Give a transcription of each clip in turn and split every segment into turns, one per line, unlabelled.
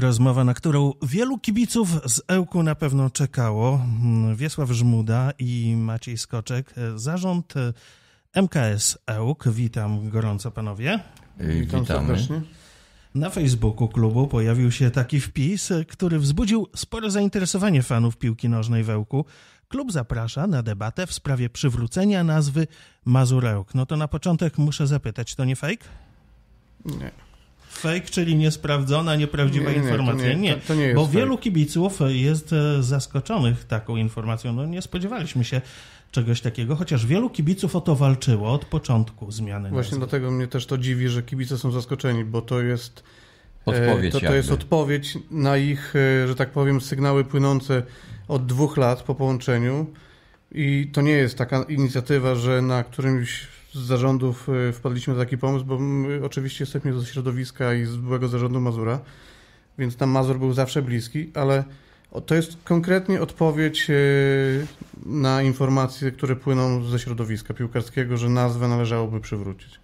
Rozmowa, na którą wielu kibiców z Ełku na pewno czekało. Hmm, Wiesław Żmuda i Maciej Skoczek, e, zarząd e, MKS Ełk. Witam gorąco panowie. E, witam Witamy. serdecznie. Na Facebooku klubu pojawił się taki wpis, który wzbudził spore zainteresowanie fanów piłki nożnej w Ełku. Klub zaprasza na debatę w sprawie przywrócenia nazwy Mazurełk. No to na początek muszę zapytać, to nie fake? Nie fake, czyli niesprawdzona, nieprawdziwa nie, informacja. Nie, to, to nie, bo fake. wielu kibiców jest e, zaskoczonych taką informacją. No nie spodziewaliśmy się czegoś takiego, chociaż wielu kibiców o to walczyło od początku zmiany. Właśnie nazwy.
dlatego mnie też to dziwi, że kibice są zaskoczeni, bo to jest e, odpowiedź to, to jest odpowiedź na ich, e, że tak powiem, sygnały płynące od dwóch lat po połączeniu. I to nie jest taka inicjatywa, że na którymś z zarządów y, wpadliśmy na taki pomysł, bo oczywiście jesteśmy ze środowiska i z byłego zarządu Mazura, więc tam Mazur był zawsze bliski, ale to jest konkretnie odpowiedź y, na informacje, które płyną ze środowiska piłkarskiego, że nazwę należałoby przywrócić.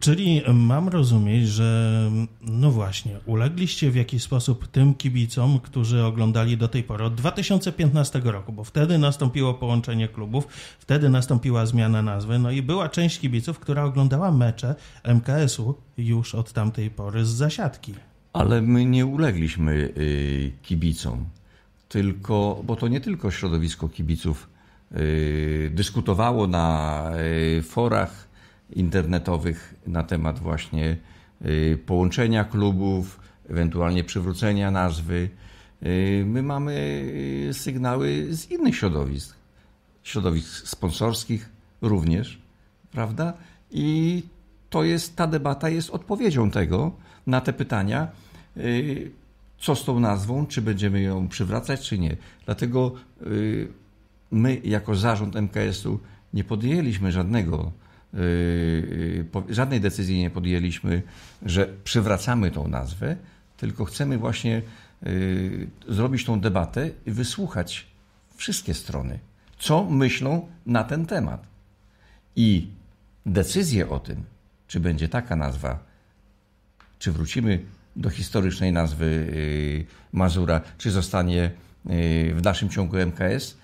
Czyli mam rozumieć, że no właśnie, ulegliście w jakiś sposób tym kibicom, którzy oglądali do tej pory od 2015 roku, bo wtedy nastąpiło połączenie klubów, wtedy nastąpiła zmiana nazwy, no i była część kibiców, która oglądała mecze MKS-u już od tamtej pory z zasiadki.
Ale my nie ulegliśmy y, kibicom, tylko, bo to nie tylko środowisko kibiców y, dyskutowało na y, forach internetowych na temat właśnie y, połączenia klubów, ewentualnie przywrócenia nazwy. Y, my mamy y, sygnały z innych środowisk, środowisk sponsorskich również, prawda? I to jest, ta debata jest odpowiedzią tego na te pytania, co z tą nazwą, czy będziemy ją przywracać, czy nie. Dlatego my, jako zarząd MKS-u, nie podjęliśmy żadnego Yy, yy, żadnej decyzji nie podjęliśmy, że przywracamy tą nazwę, tylko chcemy właśnie yy, zrobić tą debatę i wysłuchać wszystkie strony, co myślą na ten temat. I decyzję o tym, czy będzie taka nazwa, czy wrócimy do historycznej nazwy Mazura, czy zostanie w naszym ciągu MKS,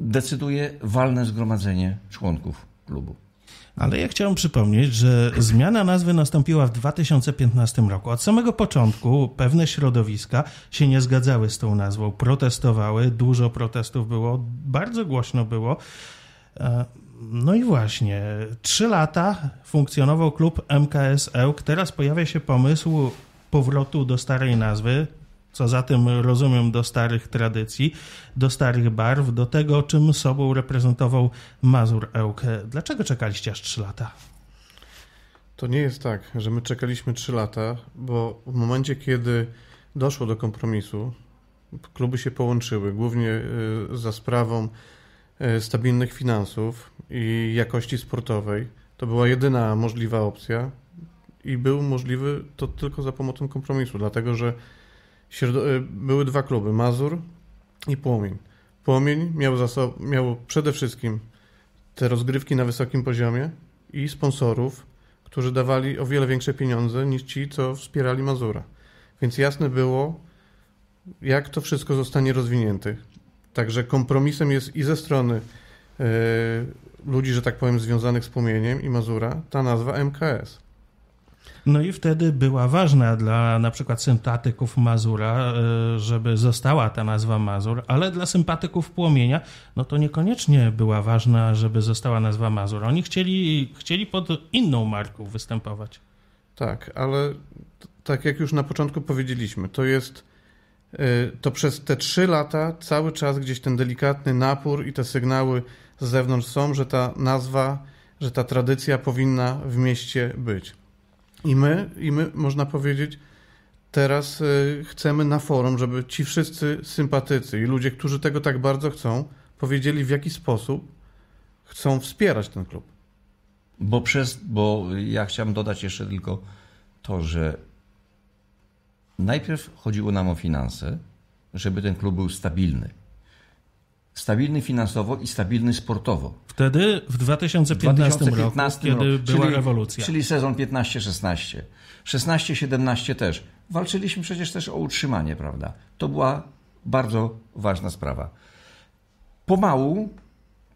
decyduje walne zgromadzenie członków klubu. Ale ja chciałem przypomnieć, że zmiana nazwy nastąpiła w 2015 roku. Od samego początku pewne środowiska się nie zgadzały z tą nazwą, protestowały, dużo protestów było, bardzo głośno było. E, no i właśnie, trzy lata funkcjonował klub MKS Ełk, teraz pojawia się pomysł powrotu do starej nazwy, co za tym rozumiem do starych tradycji, do starych barw, do tego, czym sobą reprezentował Mazur Ełk. Dlaczego czekaliście aż 3 lata?
To nie jest tak, że my czekaliśmy 3 lata, bo w momencie, kiedy doszło do kompromisu, kluby się połączyły, głównie e, za sprawą e, stabilnych finansów i jakości sportowej. To była jedyna możliwa opcja i był możliwy to tylko za pomocą kompromisu, dlatego że Y, były dwa kluby, Mazur i Płomień. Płomień miał, miał przede wszystkim te rozgrywki na wysokim poziomie i sponsorów, którzy dawali o wiele większe pieniądze niż ci, co wspierali Mazura. Więc jasne było, jak to wszystko zostanie rozwinięte. Także kompromisem jest i ze strony yy, ludzi, że tak powiem, związanych z płomieniem i Mazura ta nazwa
MKS. No i wtedy była ważna dla na przykład sympatyków Mazura, e, żeby została ta nazwa Mazur, ale dla sympatyków Płomienia, no to niekoniecznie była ważna, żeby została nazwa Mazur. Oni chcieli, chcieli pod inną marką występować.
Tak, ale tak jak już na początku powiedzieliśmy, to jest e, to przez te trzy lata cały czas gdzieś ten delikatny napór i te sygnały z zewnątrz są, że ta nazwa, że ta tradycja powinna w mieście być. I my, i my można powiedzieć, teraz y, chcemy na forum, żeby ci wszyscy sympatycy i ludzie, którzy tego tak bardzo chcą, powiedzieli w jaki sposób chcą wspierać
ten klub. Bo, przez, bo ja chciałem dodać jeszcze tylko to, że najpierw chodziło nam o finanse, żeby ten klub był stabilny stabilny finansowo i stabilny sportowo.
Wtedy w 2015, 2015 roku, kiedy była rewolucja. Czyli
sezon 15-16. 16-17 też. Walczyliśmy przecież też o utrzymanie, prawda? To była bardzo ważna sprawa. Pomału,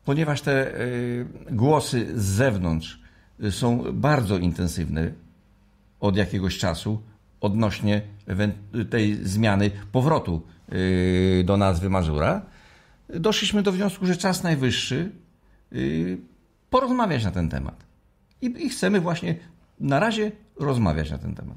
ponieważ te e, głosy z zewnątrz e, są bardzo intensywne od jakiegoś czasu odnośnie tej zmiany powrotu e, do nazwy Mazura, doszliśmy do wniosku, że czas najwyższy y, porozmawiać na ten temat. I, chcemy właśnie na razie rozmawiać na ten temat.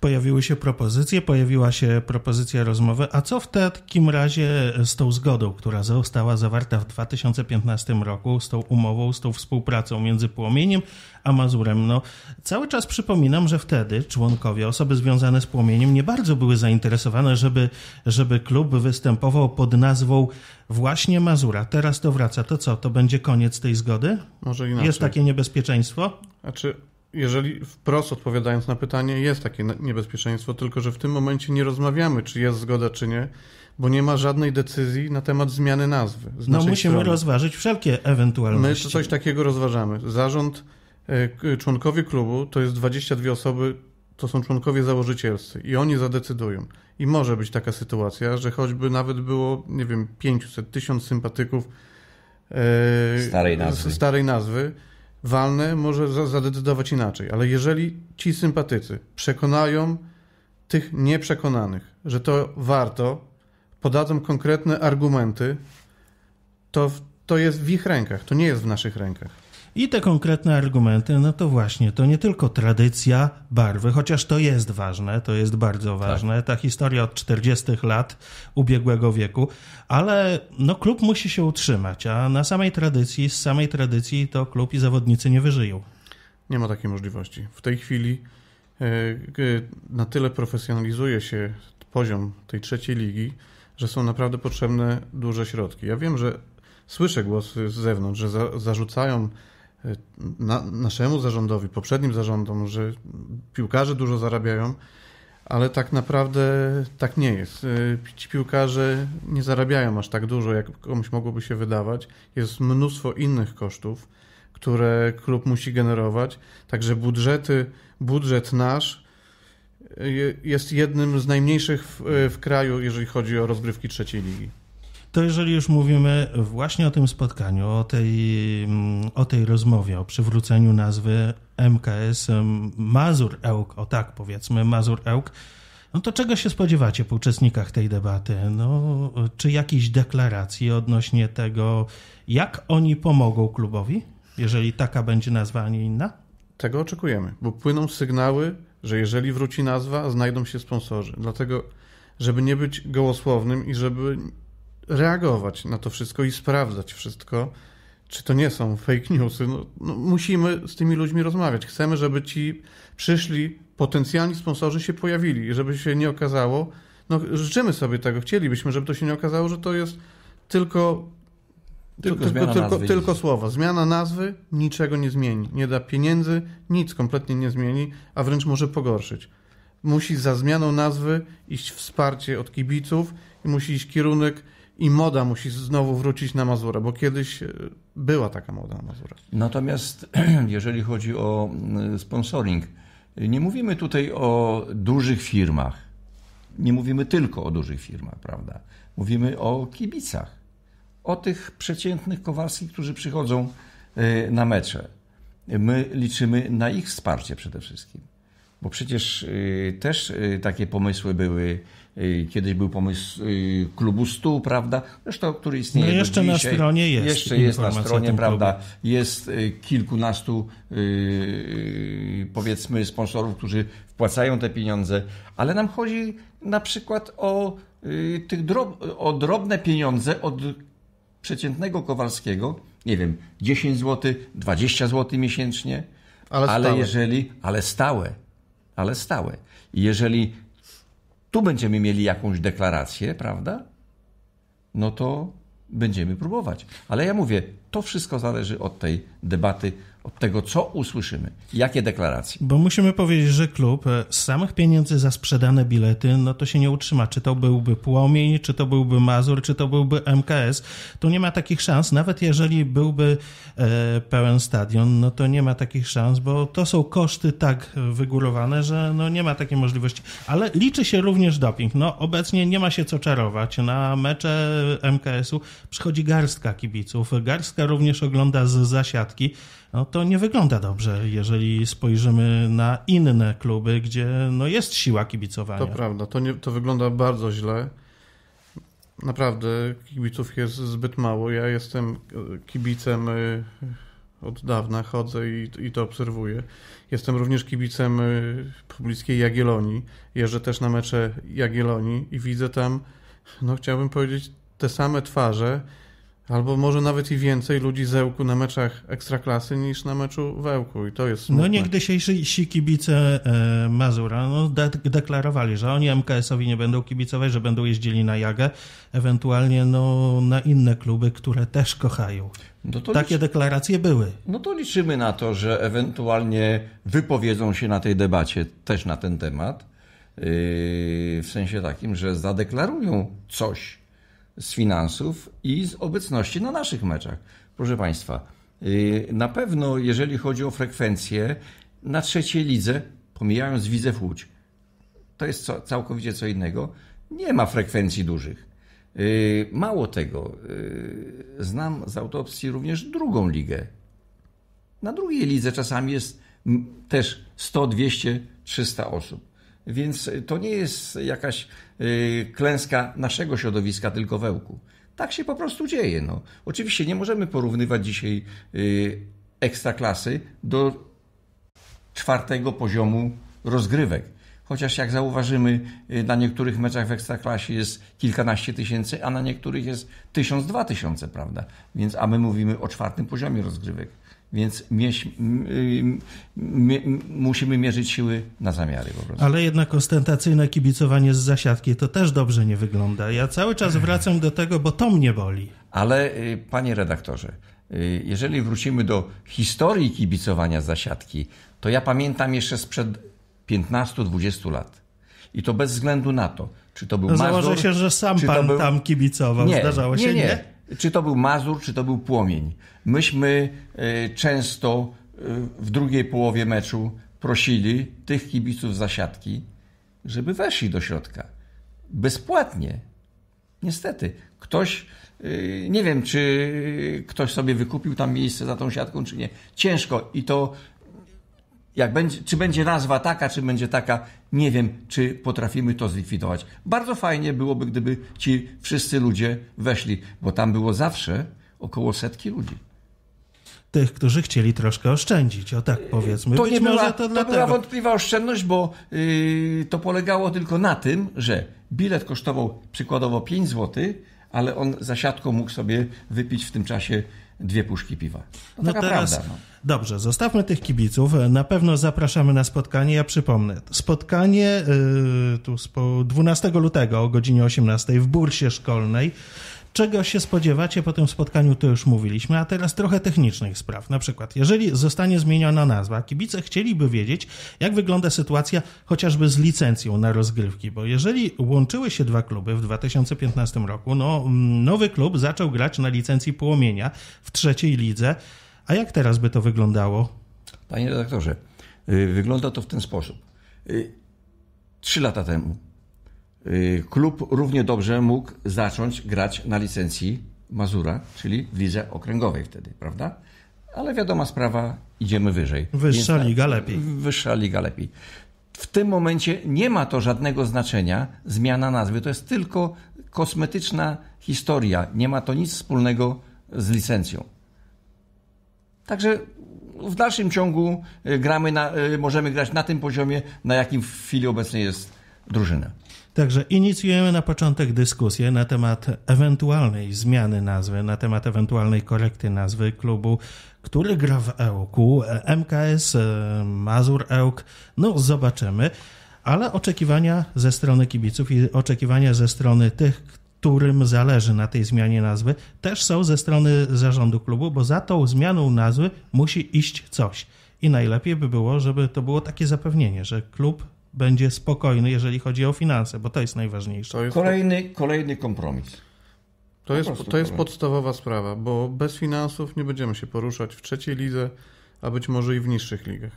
Pojawiły się propozycje, pojawiła się propozycja rozmowy. A co w takim razie z tą zgodą, która została zawarta w 2015 roku, z tą umową, z tą współpracą między płomieniem a Mazurem? No, cały czas przypominam, że wtedy członkowie, osoby związane z płomieniem nie bardzo były zainteresowane, żeby, żeby klub występował pod nazwą właśnie Mazura. Teraz to wraca. To co? To będzie koniec tej zgody? Może inaczej. Jest takie niebezpieczeństwo? Znaczy,
jeżeli wprost odpowiadając na pytanie, jest takie niebezpieczeństwo, tylko że w tym momencie nie rozmawiamy, czy jest zgoda, czy nie, bo nie ma żadnej decyzji na temat zmiany nazwy. Z no musimy strony.
rozważyć wszelkie ewentualności. My
coś takiego rozważamy. Zarząd, e, członkowie klubu, to jest 22 osoby, to są członkowie założycielscy i oni zadecydują. I może być taka sytuacja, że choćby nawet było, nie wiem, 500, 1000 sympatyków yy, starej nazwy, starej nazwy walne może zadecydować inaczej, ale jeżeli ci sympatycy przekonają tych nieprzekonanych, że to warto, podadzą konkretne argumenty, to,
to jest w ich rękach, to nie jest w naszych rękach. I te konkretne argumenty, no to właśnie, to nie tylko tradycja barwy, chociaż to jest ważne, to jest bardzo tak. ważne, tak. ta historia od 40 lat ubiegłego wieku, ale no klub musi się utrzymać, a na samej tradycji, z samej tradycji to klub i zawodnicy nie wyżyją. Nie ma takiej
możliwości. W tej chwili e, e, na tyle profesjonalizuje się poziom tej trzeciej ligi, że są naprawdę potrzebne duże środki. Ja wiem, że słyszę głosy z zewnątrz, że zarzucają na, naszemu zarządowi, poprzednim zarządom, że piłkarze dużo zarabiają, ale tak naprawdę tak nie jest. Y, ci piłkarze nie zarabiają aż tak dużo, jak komuś mogłoby się wydawać. Jest mnóstwo innych kosztów, które klub musi generować, także budżety, budżet nasz y, jest jednym z najmniejszych w, y, w kraju, jeżeli chodzi o rozgrywki trzeciej ligi.
To jeżeli już mówimy właśnie o tym spotkaniu, o tej, mm, o tej rozmowie, o przywróceniu nazwy MKS Mazur Ełk, o tak powiedzmy, Mazur Ełk, no to czego się spodziewacie po uczestnikach tej debaty? No, czy jakiejś deklaracji odnośnie tego, jak oni pomogą klubowi, jeżeli taka będzie nazwa, a nie inna? Tego
oczekujemy, bo płyną sygnały, że jeżeli wróci nazwa, znajdą się sponsorzy. Dlatego, żeby nie być gołosłownym i żeby reagować na to wszystko i sprawdzać wszystko, czy to nie są fake newsy. No, no, musimy z tymi ludźmi rozmawiać. Chcemy, żeby ci przyszli potencjalni sponsorzy się pojawili żeby się nie okazało, no życzymy sobie tego, chcielibyśmy, żeby to się nie okazało, że to jest tylko tylko, tylko, tylko, tylko, tylko słowo. Zmiana nazwy niczego nie zmieni. Nie da pieniędzy, nic kompletnie nie zmieni, a wręcz może pogorszyć. Musi za zmianą nazwy iść wsparcie od kibiców i musi iść kierunek i moda musi znowu wrócić na Mazurę, bo kiedyś e, była taka moda na Mazurę. Natomiast jeżeli chodzi o mm,
sponsoring, nie mówimy tutaj o dużych firmach. Nie mówimy tylko o dużych firmach, prawda? Mówimy o kibicach, o tych przeciętnych kowalskich, którzy przychodzą e, na mecze. My liczymy na ich wsparcie przede wszystkim. Bo przecież e, też takie pomysły były Y, kiedyś był pomysł y, klubu 100, prawda? Zresztą, który istnieje no jeszcze na stronie jest. Jeszcze jest na stronie, prawda? Jest y, kilkunastu, powiedzmy, sponsorów, którzy wpłacają te pieniądze, ale nam chodzi na przykład o, tych drob, o drobne pieniądze od przeciętnego Kowalskiego. Nie wiem, 10 zł, 20 zł miesięcznie, ale, ale stałe. jeżeli, ale stałe, ale stałe. Jeżeli tu będziemy mieli jakąś deklarację, prawda? No to będziemy próbować. Ale ja mówię, to wszystko zależy od tej debaty, od tego, co usłyszymy. Jakie deklaracje?
Bo musimy powiedzieć, że klub e, z samych pieniędzy za sprzedane bilety, no to się nie utrzyma. Czy to byłby Płomień, czy to byłby Mazur, czy to byłby MKS. Tu nie ma takich szans, nawet jeżeli byłby e, pełen stadion, no to nie ma takich szans, bo to są koszty tak wygórowane, że no nie ma takiej możliwości. Ale liczy się również doping. No obecnie nie ma się co czarować. Na mecze MKS-u przychodzi garstka kibiców. Garstka również ogląda z zasiadki. No to to nie wygląda dobrze, jeżeli spojrzymy na inne kluby, gdzie no jest siła kibicowania. To
prawda, to, nie, to wygląda bardzo źle. Naprawdę kibiców jest zbyt mało. Ja jestem e, kibicem e, od dawna, chodzę i, i to obserwuję. Jestem również kibicem e, pobliskiej Jagiellonii. Jeżdżę też na mecze Jagiellonii i widzę tam, no chciałbym powiedzieć, te same twarze, Albo może nawet i więcej ludzi z Ełku na meczach Ekstraklasy niż na meczu w Ełku i to jest no smutne. No
niegdysiejsi kibice e, Mazura no, de deklarowali, że oni MKS-owi nie będą kibicować, że będą jeździli na Jagę, ewentualnie no, na inne kluby, które też kochają. No Takie liczy... deklaracje były.
No to liczymy na to, że ewentualnie wypowiedzą się na tej debacie też na ten temat, yy, w sensie takim, że zadeklarują coś, z finansów i z obecności na naszych meczach. Proszę Państwa, y, na pewno jeżeli chodzi o frekwencję, na trzeciej lidze, pomijając widzę Łódź, to jest co, całkowicie co innego, nie ma frekwencji dużych. Y, mało tego, y, znam z autopsji również drugą ligę. Na drugiej lidze czasami jest też 100, 200, 300 osób. Więc y, to nie jest jakaś y, klęska naszego środowiska, tylko wełku. Tak się po prostu dzieje. No. Oczywiście nie możemy porównywać dzisiaj y, ekstraklasy do czwartego poziomu rozgrywek. Chociaż jak zauważymy, na niektórych meczach w Ekstraklasie jest kilkanaście tysięcy, a na niektórych jest tysiąc, dwa tysiące, prawda? Więc, a my mówimy o czwartym poziomie rozgrywek. Więc mieś, m, m, m, musimy mierzyć siły na zamiary po prostu. Ale
jednak ostentacyjne kibicowanie z zasiadki to też dobrze nie wygląda. Ja cały czas wracam do tego, bo to mnie boli.
Ale y, panie redaktorze, y, jeżeli wrócimy do historii kibicowania z zasiadki, to ja pamiętam jeszcze sprzed 15-20 lat. I to bez względu na to, czy to był no, Mazur Założę się, że sam pan był... tam
kibicował. Nie, Zdarzało się, nie? nie?
Czy to był Mazur, czy to był Płomień. Myśmy e, często e, w drugiej połowie meczu prosili tych kibiców zasiadki, żeby weszli do środka. Bezpłatnie. Niestety. Ktoś, e, nie wiem, czy ktoś sobie wykupił tam miejsce za tą siatką, czy nie. Ciężko. I to jak będzie, czy będzie nazwa taka, czy będzie taka, nie wiem, czy potrafimy to zlikwidować. Bardzo fajnie byłoby, gdyby ci wszyscy ludzie weszli, bo tam było zawsze około setki
ludzi tych, którzy chcieli troszkę oszczędzić, o tak powiedzmy. To nie była, to, to była
wątpliwa oszczędność, bo yy, to polegało tylko na tym, że bilet kosztował przykładowo 5 zł, ale on za siatką mógł sobie wypić w tym czasie dwie puszki piwa.
No, teraz, prawda, no. Dobrze, zostawmy tych kibiców. Na pewno zapraszamy na spotkanie. Ja przypomnę, spotkanie yy, tu 12 lutego o godzinie 18 w Bursie Szkolnej. Czego się spodziewacie po tym spotkaniu, to już mówiliśmy, a teraz trochę technicznych spraw. Na przykład, jeżeli zostanie zmieniona nazwa, kibice chcieliby wiedzieć, jak wygląda sytuacja chociażby z licencją na rozgrywki, bo jeżeli łączyły się dwa kluby w 2015 roku, no, mm, nowy klub zaczął grać na licencji płomienia w trzeciej lidze, a jak teraz by to wyglądało? Panie redaktorze,
y, wygląda to w ten sposób. Y, trzy lata temu Y, klub równie dobrze mógł zacząć grać na licencji Mazura, czyli w lidze okręgowej wtedy, prawda? Ale wiadoma sprawa, idziemy wyżej. Wyższa Więc, tak, liga lepiej. Wyższa liga lepiej. W tym momencie nie ma to żadnego znaczenia, zmiana nazwy. To jest tylko kosmetyczna historia. Nie ma to nic wspólnego z licencją. Także w dalszym ciągu y, gramy na, y, możemy grać na tym poziomie, na jakim w chwili obecnej jest
drużynę. Także inicjujemy na początek dyskusję na temat ewentualnej zmiany nazwy, na temat ewentualnej korekty nazwy klubu, który gra w Ełku, MKS, e, Mazur Ełk. No, zobaczymy. Ale oczekiwania ze strony kibiców i oczekiwania ze strony tych, którym zależy na tej zmianie nazwy, też są ze strony zarządu klubu, bo za tą zmianą nazwy musi iść coś. I najlepiej by było, żeby to było takie zapewnienie, że klub będzie spokojny, jeżeli chodzi o finanse, bo to jest najważniejsze. To jest
kolejny, kolejny kompromis. To, jest, to jest podstawowa sprawa, bo bez finansów nie będziemy się poruszać w trzeciej lidze, a być może i w niższych ligach.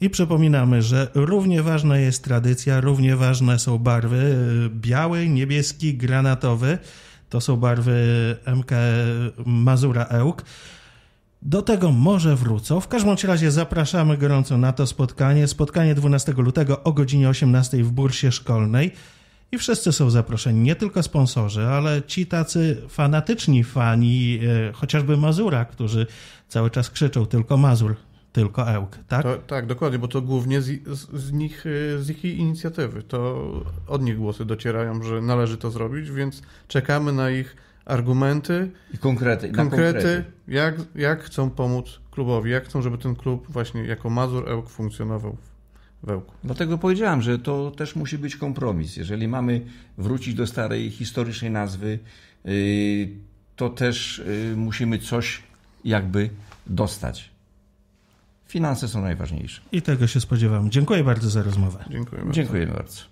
I przypominamy, że równie ważna jest tradycja, równie ważne są barwy biały, niebieski, granatowy. To są barwy MK Mazura Ełk. Do tego może wrócą. W każdym razie zapraszamy gorąco na to spotkanie. Spotkanie 12 lutego o godzinie 18 w Bursie Szkolnej. I wszyscy są zaproszeni, nie tylko sponsorzy, ale ci tacy fanatyczni fani, e, chociażby Mazura, którzy cały czas krzyczą tylko Mazur, tylko Ełk,
tak? To, tak, dokładnie, bo to głównie z, z, z, nich, e, z ich inicjatywy. To od nich głosy docierają, że należy to zrobić, więc czekamy na ich argumenty i konkrety. konkrety, konkrety. Jak, jak chcą pomóc klubowi, jak chcą, żeby ten klub właśnie jako Mazur Ełk funkcjonował w Ełku. Dlatego powiedziałem, że to też musi być kompromis. Jeżeli mamy
wrócić do starej, historycznej nazwy, y, to też y, musimy coś jakby dostać. Finanse są najważniejsze.
I tego się spodziewam. Dziękuję bardzo za rozmowę. Dziękuję bardzo. Dziękuję bardzo.